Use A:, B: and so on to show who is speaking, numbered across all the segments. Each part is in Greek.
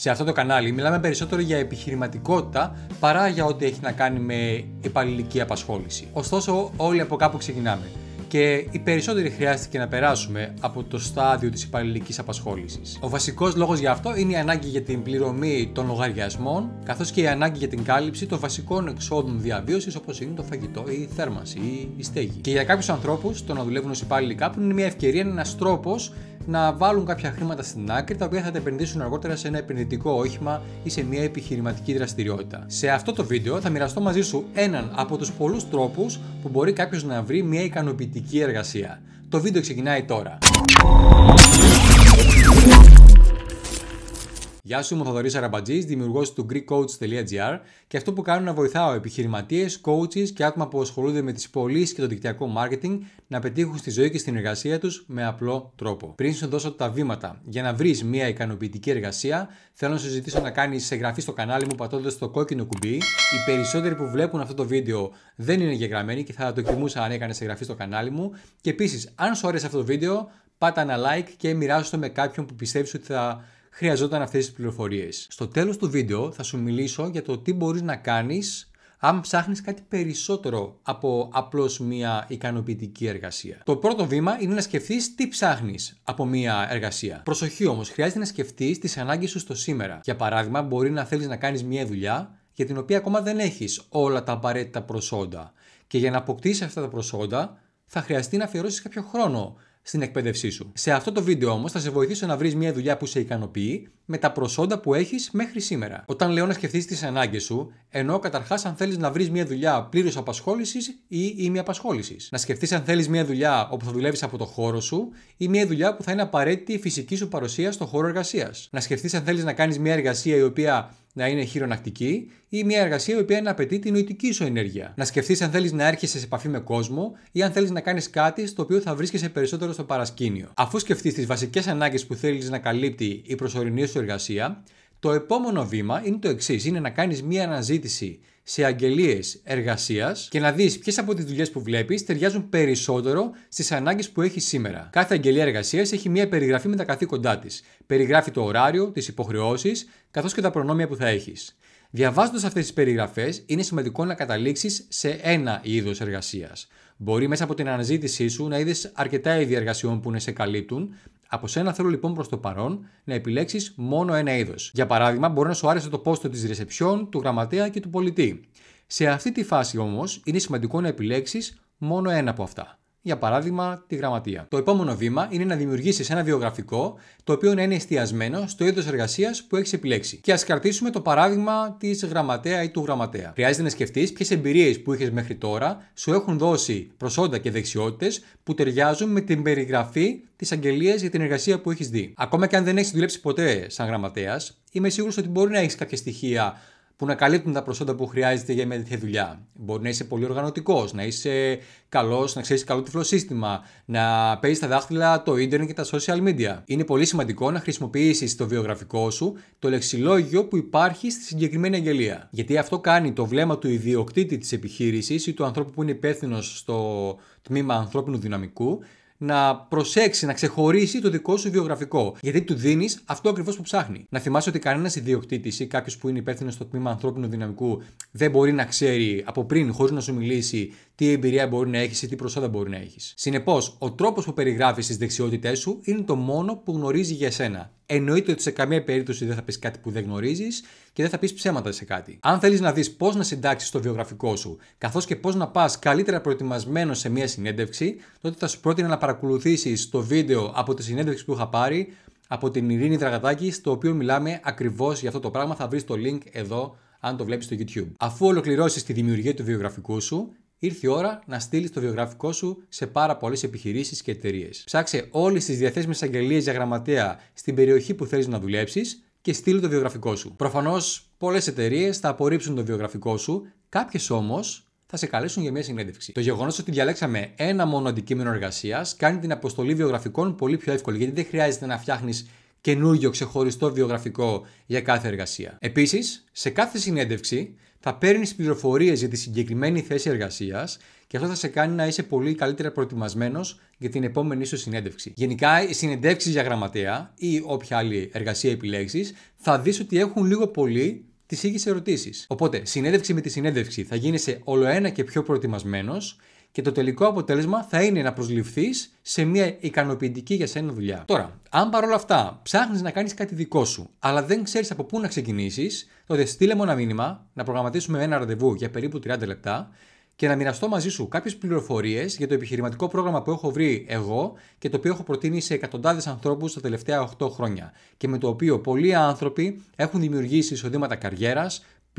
A: σε αυτό το κανάλι μιλάμε περισσότερο για επιχειρηματικότητα παρά για ό,τι έχει να κάνει με υπαλληλική απασχόληση. Ωστόσο, όλοι από κάπου ξεκινάμε και οι περισσότεροι χρειάστηκε να περάσουμε από το στάδιο της υπαλληλικής απασχόλησης. Ο βασικός λόγος για αυτό είναι η ανάγκη για την πληρωμή των λογαριασμών, καθώς και η ανάγκη για την κάλυψη των βασικών εξόδων διαβίωσης όπως είναι το φαγητό, η θέρμανση ή η στέγη. Και για κάποιους ανθρώπους, το να δουλεύουν ως υπάλληλοι κάπου είναι μια ευκαιρία, ένας τρόπος να βάλουν κάποια χρήματα στην άκρη τα οποία θα τα επενδύσουν αργότερα σε ένα επενδυτικό όχημα ή σε μια επιχειρηματική δραστηριότητα. Σε αυτό το βίντεο θα μοιραστώ μαζί σου έναν από τους πολλούς τρόπους που μπορεί κάποιος να βρει μια ικανοποιητική εργασία. Το βίντεο ξεκινάει τώρα. Γεια σου, είμαι ο Θοδωρή Αραμπατζής, δημιουργός του GreekCoach.gr και αυτό που κάνω να βοηθάω επιχειρηματίες, coaches και άτομα που ασχολούνται με τις πωλήσεις και το δικτυακό marketing να πετύχουν στη ζωή και στην εργασία τους με απλό τρόπο. Πριν σου δώσω τα βήματα για να βρεις μια ικανοποιητική εργασία, θέλω να σου ζητήσω να κάνεις εγγραφή στο κανάλι μου πατώντας το κόκκινο κουμπί. Οι περισσότεροι που βλέπουν αυτό το βίντεο δεν είναι εγγεγραμμένοι και θα το κοιμούσα αν έκανες εγγραφή στο κανάλι μου. Και επίσης, αν σου αρέσει αυτό το βίντεο, πάτα ένα like και μοιράζομαι με κάποιον που πιστεύεις ότι θα χρειαζόταν αυτές τις πληροφορίες. Στο τέλος του βίντεο θα σου μιλήσω για το τι μπορείς να κάνεις αν ψάχνεις κάτι περισσότερο από απλώς μια ικανοποιητική εργασία. Το πρώτο βήμα είναι να σκεφτείς τι ψάχνεις από μια εργασία. Προσοχή όμως, χρειάζεται να σκεφτείς τις ανάγκες σου στο σήμερα. Για παράδειγμα, μπορεί να θέλεις να κάνεις μια δουλειά για την οποία ακόμα δεν έχεις όλα τα απαραίτητα προσόντα. Και για να αποκτήσεις αυτά τα προσόντα, θα χρειαστεί να αφιερώσεις κάποιο χρόνο στην εκπαίδευσή σου. Σε αυτό το βίντεο όμως θα σε βοηθήσω να βρεις μια δουλειά που σε ικανοποιεί με τα προσόντα που έχεις μέχρι σήμερα. Όταν λέω να σκεφτείς τις ανάγκες σου, εννοώ καταρχάς αν θέλεις να βρεις μια δουλειά πλήρω απασχόλησης ή απασχόληση. Να σκεφτείς αν θέλεις μια δουλειά όπου θα δουλεύεις από το χώρο σου ή μια δουλειά που θα είναι απαραίτητη η φυσική σου παρουσία στο χώρο εργασίας. Να σκεφτείς αν θέλεις να κάνεις μια εργασία η οποία να είναι χειρονακτική ή μια εργασία η οποία να απαιτεί την νοητική σου ενέργεια. Να σκεφτείς αν θέλεις να έρχεσαι σε επαφή με κόσμο ή αν θέλεις να κάνεις κάτι στο οποίο θα βρίσκεσαι περισσότερο στο παρασκήνιο. Αφού σκεφτείς τις βασικές ανάγκες που θέλεις να καλύπτει η προσωρινή σου εργασία, το επόμενο βήμα είναι το εξής: είναι να κάνεις μία αναζήτηση σε αγγελίες εργασίας και να δεις ποιες από τις δουλειές που βλέπεις ταιριάζουν περισσότερο στις ανάγκες που έχεις σήμερα. Κάθε αγγελία εργασίας έχει μία περιγραφή με τα καθήκοντά της. Περιγράφει το ωράριο, τις υποχρεώσεις, καθώς και τα προνόμια που θα έχεις. Διαβάζοντας αυτές τις περιγραφές, είναι σημαντικό να καταλήξεις σε ένα είδος εργασίας. Μπορεί μέσα από την αναζήτησή σου να είδες αρκετά είδη εργασιών που να σε καλύπτουν, από σένα θέλω λοιπόν προς το παρόν να επιλέξεις μόνο ένα είδος. Για παράδειγμα, μπορεί να σου άρεσε το πόστο της ρεσεψιόν, του γραμματέα και του πολιτή. Σε αυτή τη φάση όμως είναι σημαντικό να επιλέξεις μόνο ένα από αυτά για παράδειγμα, τη γραμματεία. Το επόμενο βήμα είναι να δημιουργήσεις ένα βιογραφικό το οποίο να είναι εστιασμένο στο είδος εργασίας που έχεις επιλέξει. Και ας κρατήσουμε το παράδειγμα της γραμματέα ή του γραμματέα. Χρειάζεται να σκεφτείς ποιες εμπειρίες που είχες μέχρι τώρα σου έχουν δώσει προσόντα και δεξιότητες που ταιριάζουν με την περιγραφή της αγγελίας για την εργασία που έχεις δει. Ακόμα και αν δεν έχεις δουλέψει ποτέ σαν γραμματέας, είμαι σίγουρος ότι μπορεί να έχεις κάποια στοιχεία που να καλύπτουν τα προσόντα που χρειάζεται για μια τέτοια δουλειά. Μπορεί να είσαι πολύ οργανωτικός, να είσαι καλός, να ξέρεις καλό τυφλό σύστημα, να παίζεις τα δάχτυλα το ίντερνετ και τα social media. Είναι πολύ σημαντικό να χρησιμοποιήσεις το βιογραφικό σου, το λεξιλόγιο που υπάρχει στη συγκεκριμένη αγγελία. Γιατί αυτό κάνει το βλέμμα του ιδιοκτήτη της επιχείρησης ή του ανθρώπου που είναι υπεύθυνος στο τμήμα ανθρώπινου δυναμικού να προσέξει, να ξεχωρίσει το δικό σου βιογραφικό. Γιατί του δίνεις αυτό ακριβώς που ψάχνει. Να θυμάσαι ότι κανένας ιδιοκτήτης ή κάποιος που είναι υπεύθυνος στο τμήμα ανθρώπινου δυναμικού δεν μπορεί να ξέρει από πριν, χωρίς να σου μιλήσει, τι εμπειρία μπορεί να έχεις ή τι προσόντα μπορεί να έχεις. Συνεπώς, ο τρόπος που περιγράφεις τις δεξιότητές σου είναι το μόνο που γνωρίζει για σένα εννοείται ότι σε καμία περίπτωση δεν θα πεις κάτι που δεν γνωρίζεις και δεν θα πεις ψέματα σε κάτι. Αν θέλεις να δεις πώς να συντάξεις το βιογραφικό σου, καθώς και πώς να πας καλύτερα προετοιμασμένο σε μια συνέντευξη, τότε θα σου πρότεινα να παρακολουθήσεις το βίντεο από τη συνέντευξη που είχα πάρει από την Ειρήνη Δραγατάκη, στο οποίο μιλάμε ακριβώς για αυτό το πράγμα. Θα βρεις το link εδώ αν το βλέπεις στο YouTube. Αφού ολοκληρώσεις τη δημιουργία του βιογραφικού σου, Ήρθε η ώρα να στείλεις το βιογραφικό σου σε πάρα πολλές επιχειρήσεις και εταιρείες. Ψάξε όλες τις διαθέσιμες αγγελίες για γραμματέα στην περιοχή που θέλεις να δουλέψεις και στείλει το βιογραφικό σου. Προφανώς, πολλές εταιρείες θα απορρίψουν το βιογραφικό σου, κάποιες όμως θα σε καλέσουν για μια συνέντευξη. Το γεγονός ότι διαλέξαμε ένα μόνο αντικείμενο εργασίας κάνει την αποστολή βιογραφικών πολύ πιο εύκολη, γιατί δεν χρειάζεται να φτιάχνεις καινούριο ξεχωριστό βιογραφικό για κάθε εργασία. Επίσης, σε κάθε συνέντευξη θα παίρνεις πληροφορίες για τη συγκεκριμένη θέση εργασίας και αυτό θα σε κάνει να είσαι πολύ καλύτερα προετοιμασμένος για την επόμενη σου συνέντευξη. Γενικά, οι συνεντεύξεις για γραμματέα ή όποια άλλη εργασία επιλέξεις, θα δεις ότι έχουν λίγο πολύ τις ίδιες ερωτήσεις. Οπότε, συνέντευξη με τη συνέντευξη θα γίνεσαι όλο ένα και πιο προετοιμασμένος και το τελικό αποτέλεσμα θα είναι να προσληφθείς σε μια ικανοποιητική για σένα δουλειά. Τώρα, αν παρόλα αυτά ψάχνεις να κάνεις κάτι δικό σου, αλλά δεν ξέρεις από πού να ξεκινήσεις, τότε στείλε μου ένα μήνυμα να προγραμματίσουμε ένα ραντεβού για περίπου 30 λεπτά και να μοιραστώ μαζί σου κάποιες πληροφορίες για το επιχειρηματικό πρόγραμμα που έχω βρει εγώ και το οποίο έχω προτείνει σε εκατοντάδες ανθρώπους τα τελευταία 8 χρόνια. Και με το οποίο πολλοί άνθρωποι έχουν δημιουργήσει εισοδήματα καριέρας,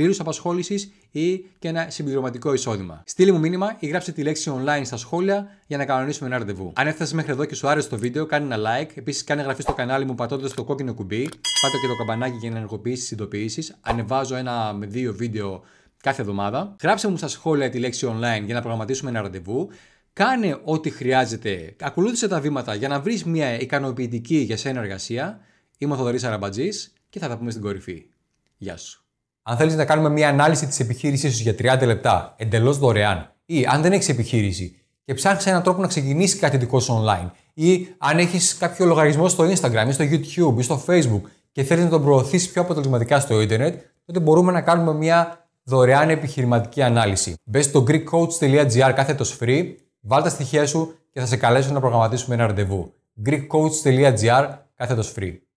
A: πλήρους απασχόλησης ή και ένα συμπληρωματικό εισόδημα. Στείλ μου μήνυμα ή γράψε τη λέξη online στα σχόλια για να κανονίσουμε ένα ραντεβού. Αν έφτασες μέχρι εδώ και σου άρεσε το βίντεο, κάνε ένα like. Επίσης, κάνε εγγραφή στο κανάλι μου πατώντας το κόκκινο κουμπί. πάτε και το καμπανάκι για να ενεργοποιήσεις τις ειδοποιήσεις. Ανεβάζω ένα με δύο βίντεο κάθε εβδομάδα. Γράψε μου στα σχόλια τη λέξη online για να προγραμματίσουμε ένα ραντεβού. Κάνε ό,τι χρειάζεται. Ακολούθησε τα βήματα για να βρεις μια ικανοποιητική για σένα εργασία. Είμαι ο Θοδωρής Αραμπατζής και θα τα πούμε στην κορυφή. Γεια σου αν θέλεις να κάνουμε μια ανάλυση της επιχείρησής σου για 30 λεπτά εντελώς δωρεάν, ή αν δεν έχεις επιχείρηση και ψάχνεις έναν τρόπο να ξεκινήσεις κάτι δικό σου online, ή αν έχεις κάποιο λογαριασμό στο Instagram ή στο YouTube ή στο Facebook και θέλεις να τον προωθήσεις πιο αποτελεσματικά στο Ιντερνετ, τότε μπορούμε να κάνουμε μια δωρεάν επιχειρηματική ανάλυση. Μπες στο GreekCoach.gr κάθετος free, βάλ τα στοιχεία σου και θα σε καλέσω να προγραμματίσουμε ένα ραντεβού. GreekCoach.gr κάθετος free.